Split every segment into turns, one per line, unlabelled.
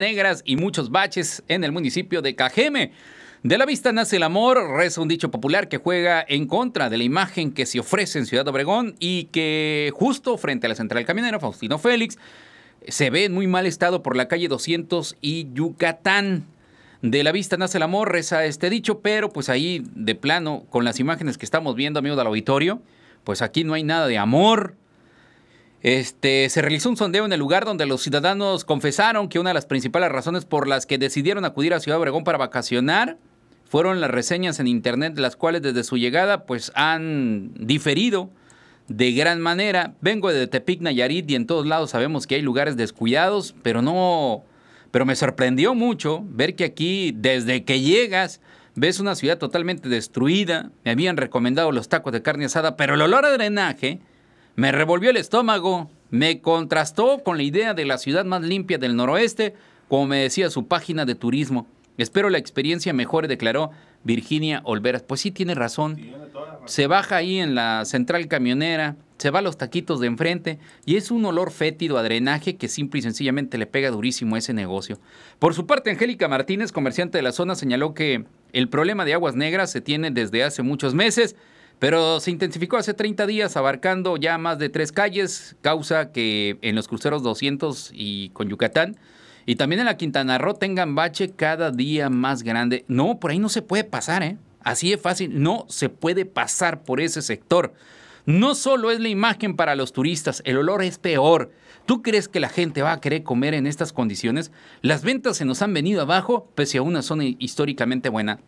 negras y muchos baches en el municipio de Cajeme. De la vista nace el amor, reza un dicho popular que juega en contra de la imagen que se ofrece en Ciudad Obregón y que justo frente a la central camionera Faustino Félix se ve en muy mal estado por la calle 200 y Yucatán. De la vista nace el amor, reza este dicho, pero pues ahí de plano, con las imágenes que estamos viendo, amigos del auditorio, pues aquí no hay nada de amor, este, se realizó un sondeo en el lugar donde los ciudadanos confesaron que una de las principales razones por las que decidieron acudir a Ciudad Obregón para vacacionar fueron las reseñas en internet, las cuales desde su llegada pues han diferido de gran manera. Vengo de Tepic, Nayarit y en todos lados sabemos que hay lugares descuidados, pero no pero me sorprendió mucho ver que aquí desde que llegas ves una ciudad totalmente destruida. Me habían recomendado los tacos de carne asada, pero el olor a drenaje me revolvió el estómago, me contrastó con la idea de la ciudad más limpia del noroeste, como me decía su página de turismo. Espero la experiencia mejore, declaró Virginia Olveras. Pues sí, tiene razón. Se baja ahí en la central camionera, se va a los taquitos de enfrente y es un olor fétido a drenaje que simple y sencillamente le pega durísimo a ese negocio. Por su parte, Angélica Martínez, comerciante de la zona, señaló que el problema de aguas negras se tiene desde hace muchos meses pero se intensificó hace 30 días, abarcando ya más de tres calles, causa que en los cruceros 200 y con Yucatán, y también en la Quintana Roo tengan bache cada día más grande. No, por ahí no se puede pasar, ¿eh? Así de fácil, no se puede pasar por ese sector. No solo es la imagen para los turistas, el olor es peor. ¿Tú crees que la gente va a querer comer en estas condiciones? Las ventas se nos han venido abajo, pese a una zona históricamente buena.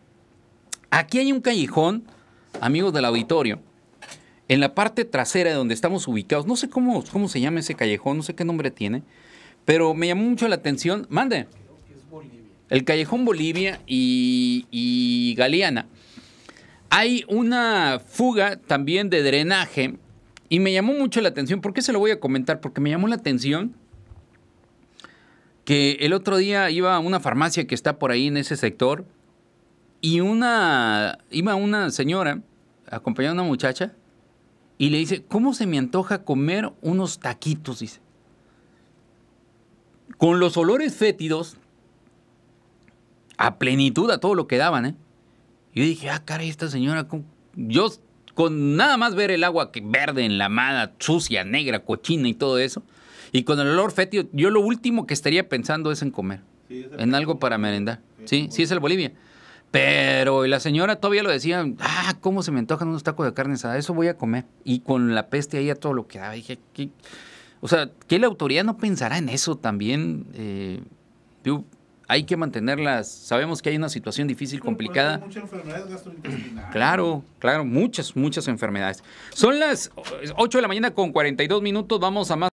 Aquí hay un callejón amigos del auditorio, en la parte trasera de donde estamos ubicados, no sé cómo, cómo se llama ese callejón, no sé qué nombre tiene, pero me llamó mucho la atención. Mande. El callejón Bolivia y, y Galeana. Hay una fuga también de drenaje y me llamó mucho la atención. ¿Por qué se lo voy a comentar? Porque me llamó la atención que el otro día iba a una farmacia que está por ahí en ese sector y una, iba una señora acompañada a una muchacha y le dice, ¿cómo se me antoja comer unos taquitos? Dice. Con los olores fétidos, a plenitud, a todo lo que daban, ¿eh? Yo dije, ah, caray, esta señora, yo con nada más ver el agua que verde, enlamada, sucia, negra, cochina y todo eso, y con el olor fétido, yo lo último que estaría pensando es en comer, en algo para merendar. sí, sí es el Bolivia. Pero y la señora todavía lo decía, ah, cómo se me antojan unos tacos de carne asada, eso voy a comer. Y con la peste ahí a todo lo que daba, dije, o sea, ¿qué la autoridad no pensará en eso también. Eh, hay que mantenerlas, sabemos que hay una situación difícil, complicada. Muchas enfermedades gastrointestinales. Claro, claro, muchas, muchas enfermedades. Son las 8 de la mañana con 42 minutos, vamos a más.